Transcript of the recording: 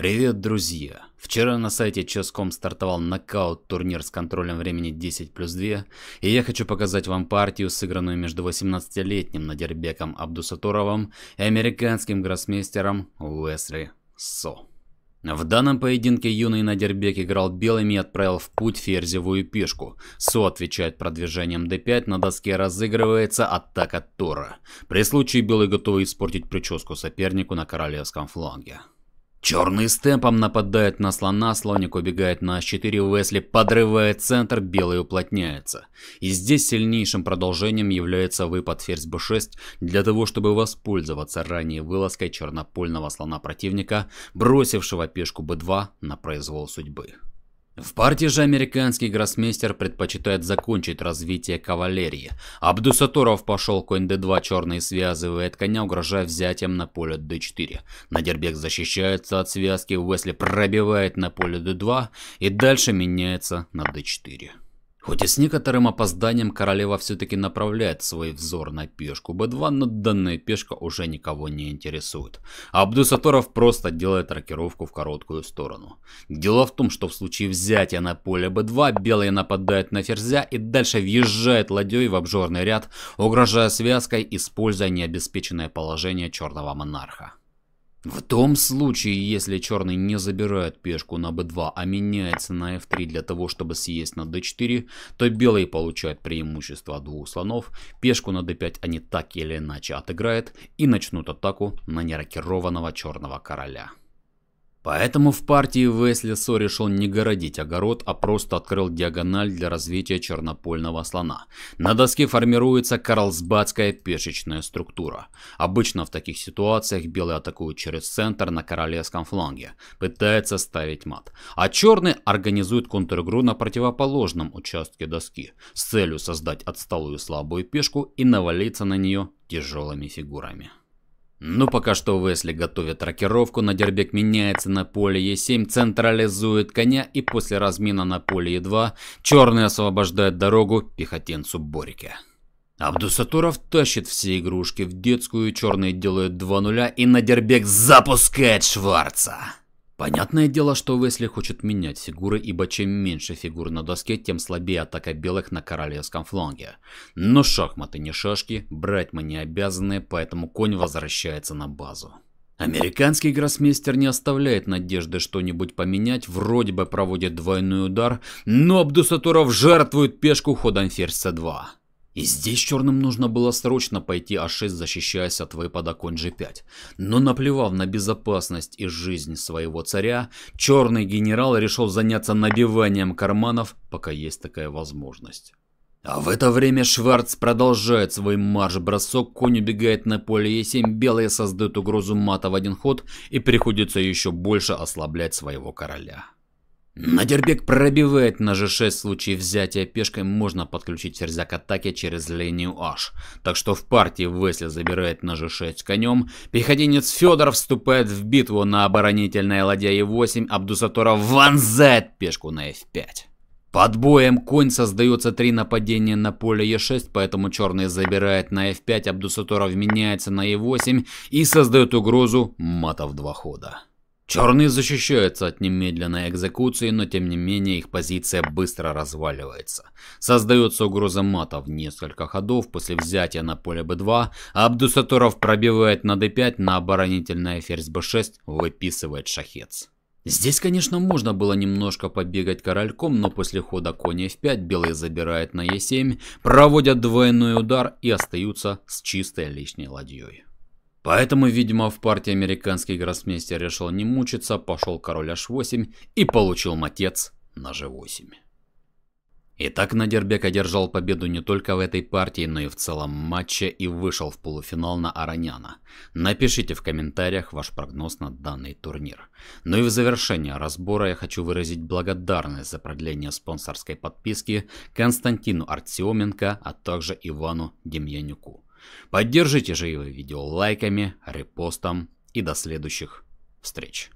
Привет, друзья! Вчера на сайте Chess.com стартовал нокаут турнир с контролем времени 10 плюс 2, и я хочу показать вам партию, сыгранную между 18-летним Надербеком Абдусатуровым и американским гроссмейстером Уэсли Со. В данном поединке юный Надербек играл белыми и отправил в путь ферзевую пешку. Со отвечает продвижением d5, на доске разыгрывается атака Тора. При случае белые готовы испортить прическу сопернику на королевском фланге. Черный степом нападает на слона, слоник убегает на H4, Уэсли подрывает центр, белый уплотняется. И здесь сильнейшим продолжением является выпад ферзь b6 для того, чтобы воспользоваться ранней вылазкой чернопольного слона противника, бросившего пешку b2 на произвол судьбы. В партии же американский гроссмейстер предпочитает закончить развитие кавалерии. Абдусаторов пошел конь d2 черный связывает коня, угрожая взятием на поле d4. Надербек защищается от связки, Уэсли пробивает на поле d2 и дальше меняется на d4. Хоть и с некоторым опозданием королева все-таки направляет свой взор на пешку b2, но данная пешка уже никого не интересует. А Абдусаторов просто делает рокировку в короткую сторону. Дело в том, что в случае взятия на поле b2, белые нападают на ферзя и дальше въезжает ладей в обжорный ряд, угрожая связкой, используя необеспеченное положение черного монарха. В том случае, если черный не забирает пешку на b2, а меняется на f3 для того, чтобы съесть на d4, то белый получает преимущество двух слонов, пешку на d5 они так или иначе отыграют и начнут атаку на нерокированного черного короля. Поэтому в партии Весли Со решил не городить огород, а просто открыл диагональ для развития чернопольного слона. На доске формируется карлсбадская пешечная структура. Обычно в таких ситуациях белые атакуют через центр на королевском фланге, пытается ставить мат. А черные организуют контр-игру на противоположном участке доски с целью создать отсталую слабую пешку и навалиться на нее тяжелыми фигурами. Ну пока что Весли готовит рокировку, на дербек меняется на поле Е7, централизует коня и после размина на поле Е2 черный освобождает дорогу пехотинцу Борике. Абдусатуров тащит все игрушки в детскую, черный делает 2 нуля и Надербек запускает Шварца. Понятное дело, что Весли хочет менять фигуры, ибо чем меньше фигур на доске, тем слабее атака белых на королевском фланге. Но шахматы не шашки, брать мы не обязаны, поэтому конь возвращается на базу. Американский гроссмейстер не оставляет надежды что-нибудь поменять, вроде бы проводит двойной удар, но Абдусатуров жертвует пешку ходом ферзь c2. И здесь черным нужно было срочно пойти А6, защищаясь от выпада конь G5. Но наплевав на безопасность и жизнь своего царя, черный генерал решил заняться набиванием карманов, пока есть такая возможность. А в это время Шварц продолжает свой марш-бросок, конь убегает на поле Е7, белые создают угрозу мата в один ход и приходится еще больше ослаблять своего короля. Надербек пробивает на G6 в случае взятия пешкой можно подключить ферзя к атаке через линию H. Так что в партии Весли забирает на G6 конем, пехотинец Федор вступает в битву на оборонительной ладья E8, Абдусатора вонзает пешку на F5. Под боем конь создается три нападения на поле e 6 поэтому черный забирает на F5, Абдусатора меняется на e 8 и создает угрозу матов два хода. Черные защищаются от немедленной экзекуции, но тем не менее их позиция быстро разваливается. Создается угроза мата в несколько ходов после взятия на поле b2, а Абдусатуров пробивает на d5 на оборонительная ферзь b6, выписывает шахец. Здесь, конечно, можно было немножко побегать корольком, но после хода конь f5 белые забирают на e7, проводят двойной удар и остаются с чистой лишней ладьей. Поэтому, видимо, в партии американский гроссмейстер решил не мучиться, пошел король h8 и получил матец на g8. Итак, Надербек одержал победу не только в этой партии, но и в целом матче и вышел в полуфинал на Араняна. Напишите в комментариях ваш прогноз на данный турнир. Ну и в завершение разбора я хочу выразить благодарность за продление спонсорской подписки Константину Артеменко, а также Ивану Демьянюку. Поддержите же его видео лайками, репостом и до следующих встреч.